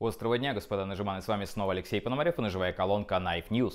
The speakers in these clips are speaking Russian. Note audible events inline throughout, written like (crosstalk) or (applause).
Острого дня, господа нажиманы, с вами снова Алексей Пономарев и наживая колонка Knife News.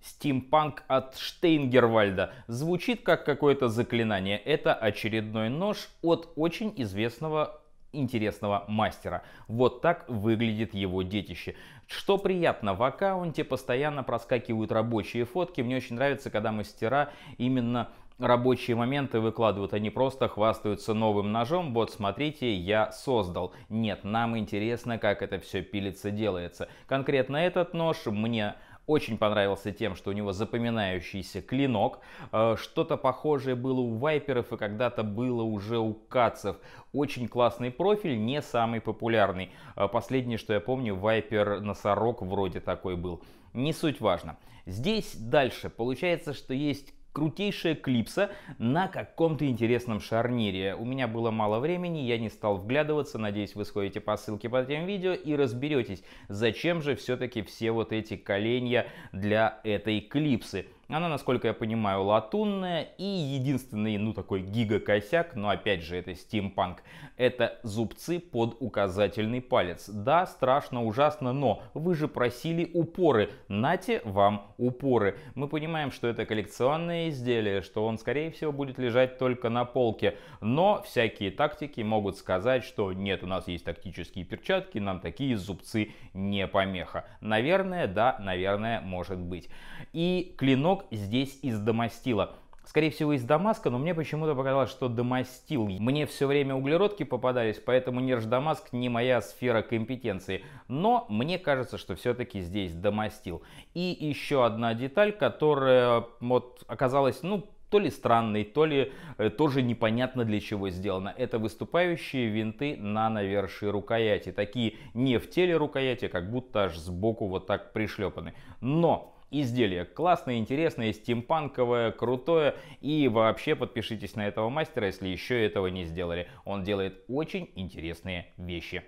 стимпанк от Штейнгервальда. Звучит как какое-то заклинание. Это очередной нож от очень известного интересного мастера. Вот так выглядит его детище. Что приятно, в аккаунте постоянно проскакивают рабочие фотки. Мне очень нравится, когда мастера именно рабочие моменты выкладывают, они просто хвастаются новым ножом, вот смотрите, я создал. Нет, нам интересно, как это все пилится, делается. Конкретно этот нож мне очень понравился тем, что у него запоминающийся клинок. Э, что-то похожее было у вайперов и когда-то было уже у кацев. Очень классный профиль, не самый популярный. Э, Последний, что я помню, вайпер носорог вроде такой был. Не суть важно. Здесь дальше получается, что есть крутейшая клипса на каком-то интересном шарнире. У меня было мало времени, я не стал вглядываться, надеюсь вы сходите по ссылке под этим видео и разберетесь, зачем же все-таки все вот эти коленья для этой клипсы. Она, насколько я понимаю, латунная. И единственный, ну, такой гига-косяк, но опять же, это стимпанк, это зубцы под указательный палец. Да, страшно, ужасно, но вы же просили упоры. Нате вам упоры. Мы понимаем, что это коллекционное изделие, что он, скорее всего, будет лежать только на полке. Но всякие тактики могут сказать, что нет, у нас есть тактические перчатки, нам такие зубцы не помеха. Наверное, да, наверное, может быть. И клинок клинок здесь из домостила. Скорее всего, из Дамаска, но мне почему-то показалось, что Дамастил. Мне все время углеродки попадались, поэтому Нерж Дамаск не моя сфера компетенции. Но мне кажется, что все-таки здесь Дамастил. И еще одна деталь, которая вот оказалась, ну, то ли странный, то ли э, тоже непонятно для чего сделано. Это выступающие винты на навершие рукояти. Такие не в теле рукояти, а как будто аж сбоку вот так пришлепаны. Но изделие. Классное, интересное, стимпанковое, крутое. И вообще подпишитесь на этого мастера, если еще этого не сделали. Он делает очень интересные вещи.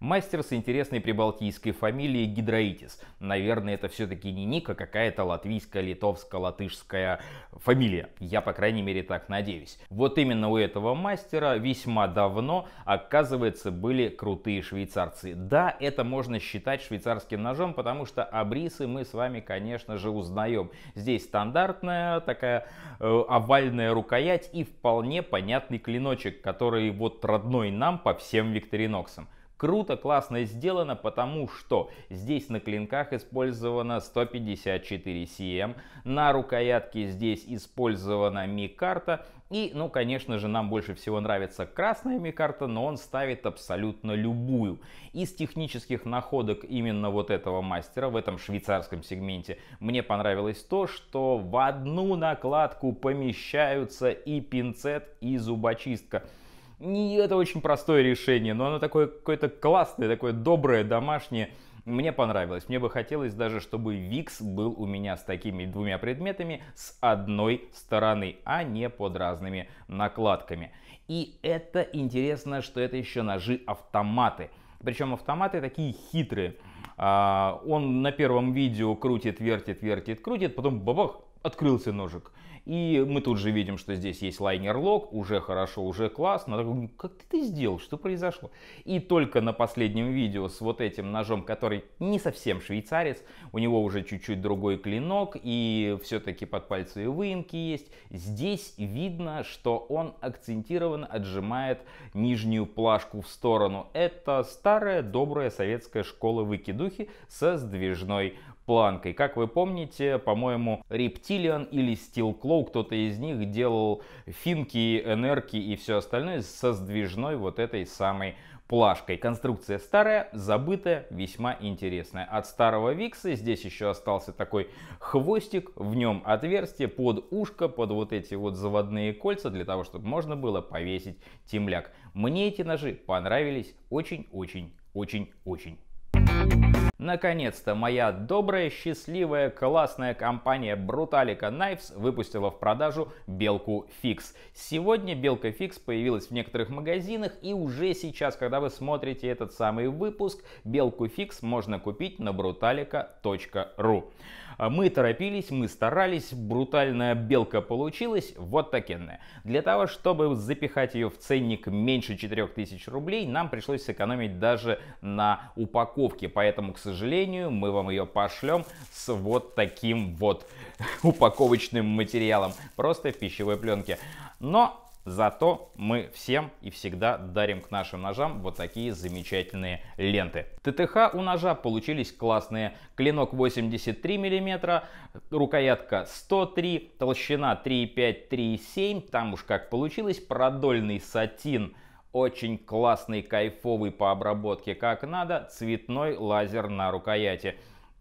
Мастер с интересной прибалтийской фамилией Гидроитис. Наверное, это все-таки не Ника, какая-то латвийская, литовская, латышская фамилия. Я, по крайней мере, так надеюсь. Вот именно у этого мастера весьма давно, оказывается, были крутые швейцарцы. Да, это можно считать швейцарским ножом, потому что обрисы мы с вами, конечно же, узнаем. Здесь стандартная такая э, овальная рукоять и вполне понятный клиночек, который вот родной нам по всем викториноксам. Круто, классно сделано, потому что здесь на клинках использовано 154 CM, эм, на рукоятке здесь использована карта, и, ну, конечно же, нам больше всего нравится красная карта, но он ставит абсолютно любую. Из технических находок именно вот этого мастера в этом швейцарском сегменте мне понравилось то, что в одну накладку помещаются и пинцет, и зубочистка. Не это очень простое решение, но оно такое какое-то классное, такое доброе, домашнее. Мне понравилось. Мне бы хотелось даже, чтобы Викс был у меня с такими двумя предметами с одной стороны, а не под разными накладками. И это интересно, что это еще ножи-автоматы. Причем автоматы такие хитрые. А, он на первом видео крутит, вертит, вертит, крутит, потом бабах, открылся ножик. И мы тут же видим, что здесь есть лайнер-лог, уже хорошо, уже классно. Как ты это сделал? Что произошло? И только на последнем видео с вот этим ножом, который не совсем швейцарец, у него уже чуть-чуть другой клинок, и все-таки под пальцы и выемки есть. Здесь видно, что он акцентированно отжимает нижнюю плашку в сторону. Это старая добрая советская школа выкидухи со сдвижной планкой. Как вы помните, по-моему, Рептилиан или Steel кто-то из них делал финки, энерки и все остальное со сдвижной вот этой самой плашкой. Конструкция старая, забытая, весьма интересная. От старого Викса здесь еще остался такой хвостик, в нем отверстие под ушко, под вот эти вот заводные кольца, для того, чтобы можно было повесить темляк. Мне эти ножи понравились очень-очень-очень-очень. Наконец-то моя добрая, счастливая, классная компания Brutalica Knives выпустила в продажу белку Фикс. Сегодня белка Фикс появилась в некоторых магазинах и уже сейчас, когда вы смотрите этот самый выпуск, белку Фикс можно купить на brutalica.ru. А мы торопились, мы старались, брутальная белка получилась, вот такенная. Для того, чтобы запихать ее в ценник меньше 4000 рублей, нам пришлось сэкономить даже на упаковке. Поэтому, к сожалению, мы вам ее пошлем с вот таким вот (laughs) упаковочным материалом, просто в пищевой пленке. Но Зато мы всем и всегда дарим к нашим ножам вот такие замечательные ленты. ТТХ у ножа получились классные. Клинок 83 мм, рукоятка 103, толщина 3,5-3,7, там уж как получилось, продольный сатин очень классный, кайфовый по обработке как надо, цветной лазер на рукояти.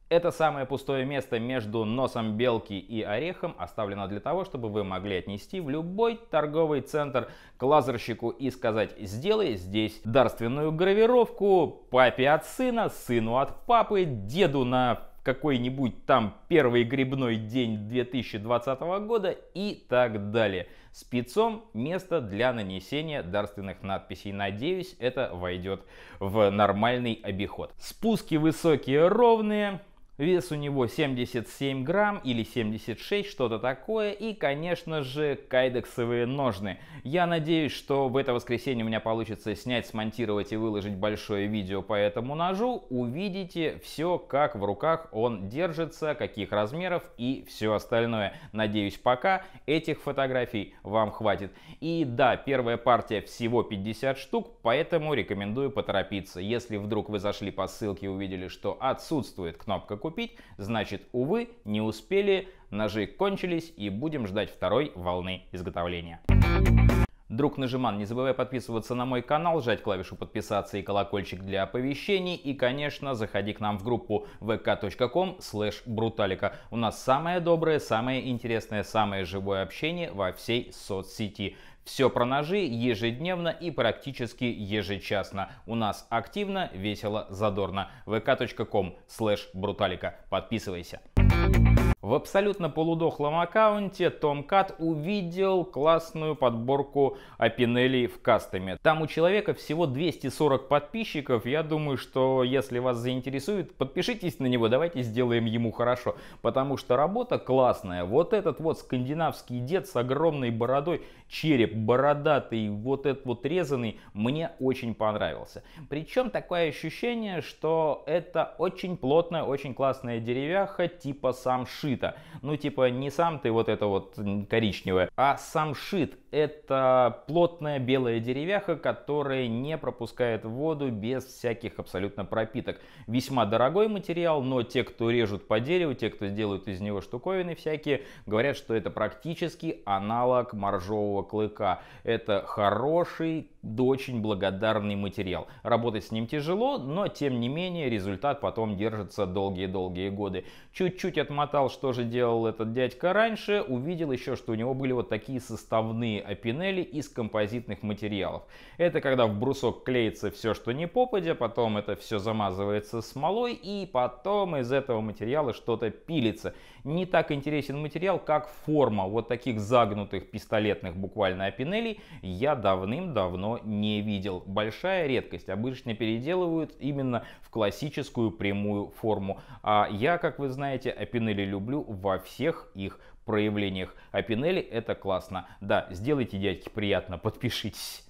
Это самое пустое место между носом белки и орехом оставлено для того, чтобы вы могли отнести в любой торговый центр к лазерщику и сказать «сделай здесь дарственную гравировку папе от сына, сыну от папы, деду на какой-нибудь там первый грибной день 2020 года и так далее. Спецом место для нанесения дарственных надписей. Надеюсь, это войдет в нормальный обиход. Спуски высокие, ровные, Вес у него 77 грамм или 76, что-то такое. И, конечно же, кайдексовые ножны. Я надеюсь, что в это воскресенье у меня получится снять, смонтировать и выложить большое видео по этому ножу. Увидите все, как в руках он держится, каких размеров и все остальное. Надеюсь, пока этих фотографий вам хватит. И да, первая партия всего 50 штук, поэтому рекомендую поторопиться. Если вдруг вы зашли по ссылке и увидели, что отсутствует кнопка купить, купить, значит, увы, не успели, ножи кончились и будем ждать второй волны изготовления. Друг Нажиман, не забывай подписываться на мой канал, жать клавишу подписаться и колокольчик для оповещений. И, конечно, заходи к нам в группу vk.com slash бруталика. У нас самое доброе, самое интересное, самое живое общение во всей соцсети. Все про ножи ежедневно и практически ежечасно. У нас активно, весело, задорно. vk.com slash бруталика. Подписывайся. В абсолютно полудохлом аккаунте Томкат увидел классную подборку опинелей в кастоме. Там у человека всего 240 подписчиков. Я думаю, что если вас заинтересует, подпишитесь на него, давайте сделаем ему хорошо. Потому что работа классная. Вот этот вот скандинавский дед с огромной бородой, череп бородатый, вот этот вот резанный, мне очень понравился. Причем такое ощущение, что это очень плотная, очень классная деревяха типа самши шита. Ну, типа, не сам ты вот это вот коричневое, а сам шит это плотная белая деревяха, которая не пропускает воду без всяких абсолютно пропиток. Весьма дорогой материал, но те, кто режут по дереву, те, кто делают из него штуковины всякие, говорят, что это практически аналог моржового клыка. Это хороший, да очень благодарный материал. Работать с ним тяжело, но тем не менее результат потом держится долгие-долгие годы. Чуть-чуть отмотал, что же делал этот дядька раньше, увидел еще, что у него были вот такие составные лепные а опинели из композитных материалов. Это когда в брусок клеится все, что не попадя, потом это все замазывается смолой и потом из этого материала что-то пилится. Не так интересен материал, как форма вот таких загнутых пистолетных буквально опинелей я давным-давно не видел. Большая редкость. Обычно переделывают именно в классическую прямую форму. А я, как вы знаете, опинели люблю во всех их проявлениях. А Пинелли это классно. Да, сделайте, дядьке приятно, подпишитесь.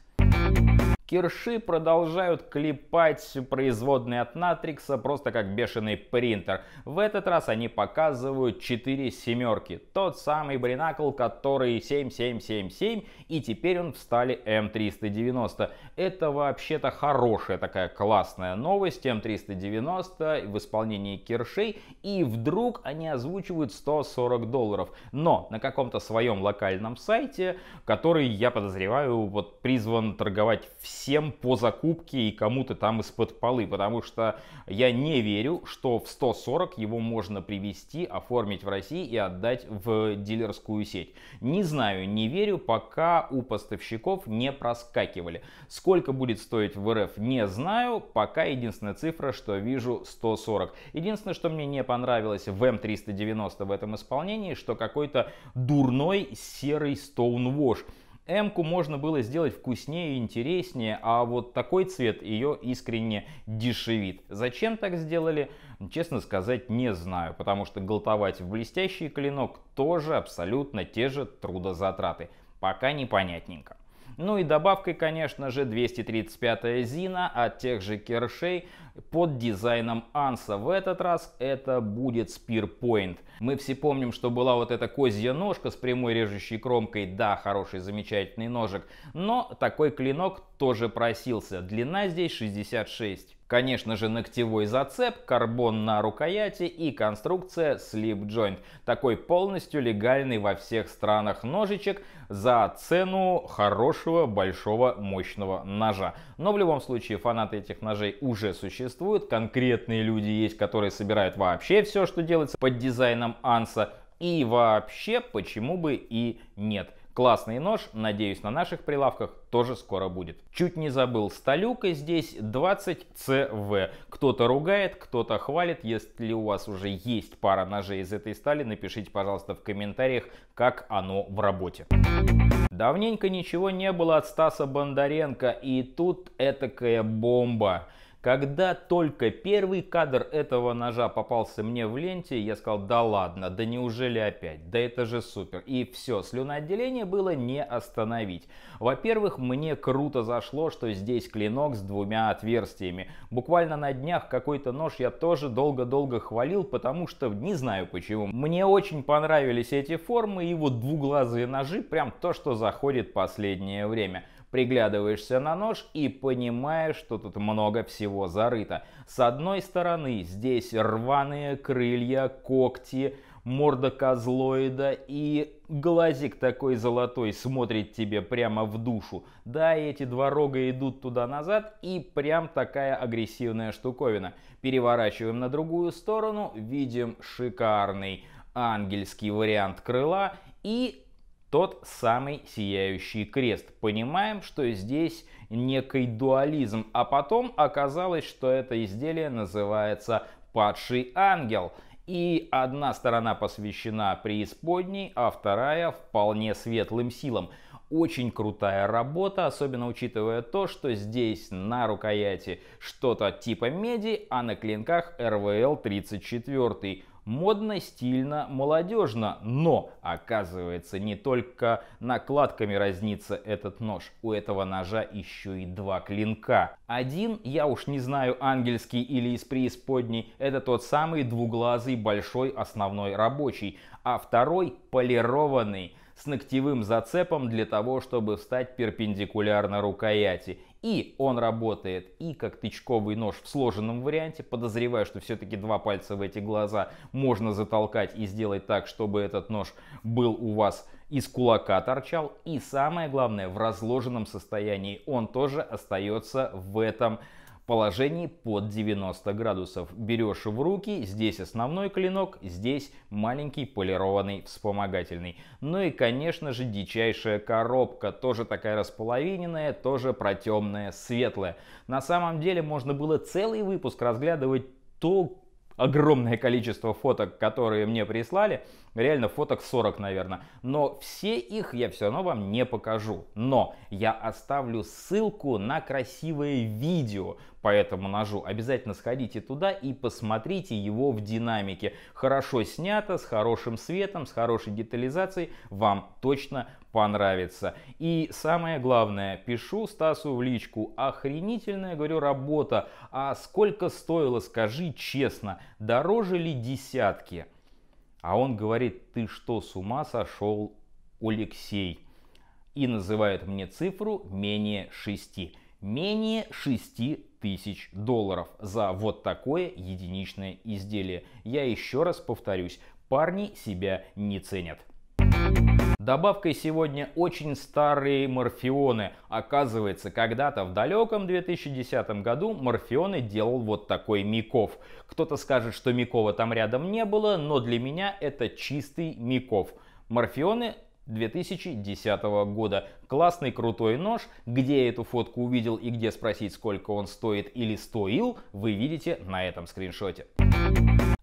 Кирши продолжают клепать производные от Натрикса просто как бешеный принтер. В этот раз они показывают 4 семерки. Тот самый Бринакл, который 7777 и теперь он в стали М390. Это вообще-то хорошая такая классная новость. М390 в исполнении Киршей и вдруг они озвучивают 140 долларов. Но на каком-то своем локальном сайте, который, я подозреваю, вот призван торговать всем всем по закупке и кому-то там из-под полы, потому что я не верю, что в 140 его можно привести, оформить в России и отдать в дилерскую сеть. Не знаю, не верю, пока у поставщиков не проскакивали. Сколько будет стоить в РФ, не знаю, пока единственная цифра, что вижу 140. Единственное, что мне не понравилось в М390 эм в этом исполнении, что какой-то дурной серый стоунвош. Эмку можно было сделать вкуснее и интереснее, а вот такой цвет ее искренне дешевит. Зачем так сделали, честно сказать, не знаю, потому что голтовать в блестящий клинок тоже абсолютно те же трудозатраты. Пока непонятненько. Ну и добавкой, конечно же, 235 Зина от тех же Кершей под дизайном Анса. В этот раз это будет Spearpoint. Мы все помним, что была вот эта козья ножка с прямой режущей кромкой. Да, хороший, замечательный ножик. Но такой клинок тоже просился. Длина здесь 66 Конечно же, ногтевой зацеп, карбон на рукояти и конструкция Slip Joint. Такой полностью легальный во всех странах ножичек за цену хорошего, большого, мощного ножа. Но в любом случае фанаты этих ножей уже существуют. Конкретные люди есть, которые собирают вообще все, что делается под дизайном Анса. И вообще, почему бы и нет. Классный нож, надеюсь, на наших прилавках тоже скоро будет. Чуть не забыл, столюка здесь 20 CV. Кто-то ругает, кто-то хвалит. Если у вас уже есть пара ножей из этой стали, напишите, пожалуйста, в комментариях, как оно в работе. Давненько ничего не было от Стаса Бондаренко, и тут этакая бомба. Когда только первый кадр этого ножа попался мне в ленте, я сказал, да ладно, да неужели опять, да это же супер. И все, слюноотделение было не остановить. Во-первых, мне круто зашло, что здесь клинок с двумя отверстиями. Буквально на днях какой-то нож я тоже долго-долго хвалил, потому что не знаю почему. Мне очень понравились эти формы и вот двуглазые ножи, прям то, что заходит последнее время приглядываешься на нож и понимаешь, что тут много всего зарыто. С одной стороны, здесь рваные крылья, когти, морда козлоида и глазик такой золотой смотрит тебе прямо в душу. Да, и эти два рога идут туда-назад и прям такая агрессивная штуковина. Переворачиваем на другую сторону, видим шикарный ангельский вариант крыла и тот самый сияющий крест. Понимаем, что здесь некий дуализм, а потом оказалось, что это изделие называется «Падший ангел». И одна сторона посвящена преисподней, а вторая вполне светлым силам. Очень крутая работа, особенно учитывая то, что здесь на рукояти что-то типа меди, а на клинках РВЛ-34. Модно, стильно, молодежно, но оказывается не только накладками разнится этот нож, у этого ножа еще и два клинка. Один, я уж не знаю ангельский или из преисподней, это тот самый двуглазый большой основной рабочий, а второй полированный с ногтевым зацепом для того, чтобы встать перпендикулярно рукояти. И он работает и как тычковый нож в сложенном варианте. Подозреваю, что все-таки два пальца в эти глаза можно затолкать и сделать так, чтобы этот нож был у вас из кулака торчал. И самое главное, в разложенном состоянии он тоже остается в этом положении под 90 градусов. Берешь в руки, здесь основной клинок, здесь маленький полированный вспомогательный. Ну и, конечно же, дичайшая коробка, тоже такая располовиненная, тоже протемная, светлая. На самом деле можно было целый выпуск разглядывать то, огромное количество фоток, которые мне прислали, реально фоток 40, наверное. Но все их я все равно вам не покажу. Но я оставлю ссылку на красивое видео по этому ножу. Обязательно сходите туда и посмотрите его в динамике. Хорошо снято, с хорошим светом, с хорошей детализацией. Вам точно понравится. И самое главное, пишу Стасу в личку. Охренительная, говорю, работа. А сколько стоило, скажи честно, дороже ли десятки? А он говорит, ты что, с ума сошел, Алексей? И называет мне цифру менее 6. Менее 6 тысяч долларов за вот такое единичное изделие. Я еще раз повторюсь, парни себя не ценят. Добавкой сегодня очень старые морфионы. Оказывается, когда-то в далеком 2010 году морфионы делал вот такой Миков. Кто-то скажет, что Микова там рядом не было, но для меня это чистый Миков. Морфионы 2010 года. Классный крутой нож. Где я эту фотку увидел и где спросить, сколько он стоит или стоил, вы видите на этом скриншоте.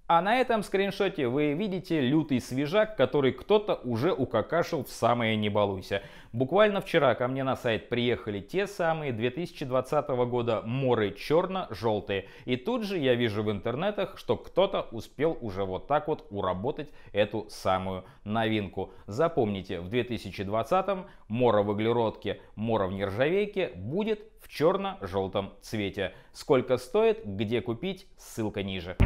А на этом скриншоте вы видите лютый свежак, который кто-то уже укакашил в самое не балуйся. Буквально вчера ко мне на сайт приехали те самые 2020 года моры черно-желтые. И тут же я вижу в интернетах, что кто-то успел уже вот так вот уработать эту самую новинку. Запомните, в 2020 мора в углеродке, мора в нержавейке будет в черно-желтом цвете. Сколько стоит, где купить, ссылка ниже.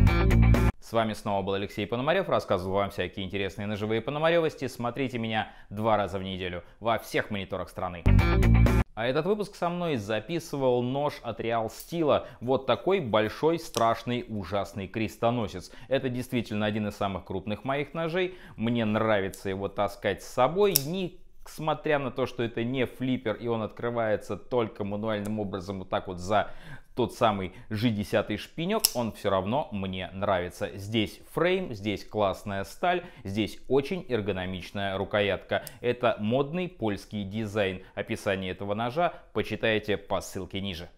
С вами снова был Алексей Пономарев, рассказывал вам всякие интересные ножевые пономаревости. Смотрите меня два раза в неделю во всех мониторах страны. А этот выпуск со мной записывал нож от Реал Стила. Вот такой большой, страшный, ужасный крестоносец. Это действительно один из самых крупных моих ножей. Мне нравится его таскать с собой. Ни смотря на то, что это не флиппер и он открывается только мануальным образом вот так вот за тот самый G10 шпинек, он все равно мне нравится. Здесь фрейм, здесь классная сталь, здесь очень эргономичная рукоятка. Это модный польский дизайн. Описание этого ножа почитайте по ссылке ниже.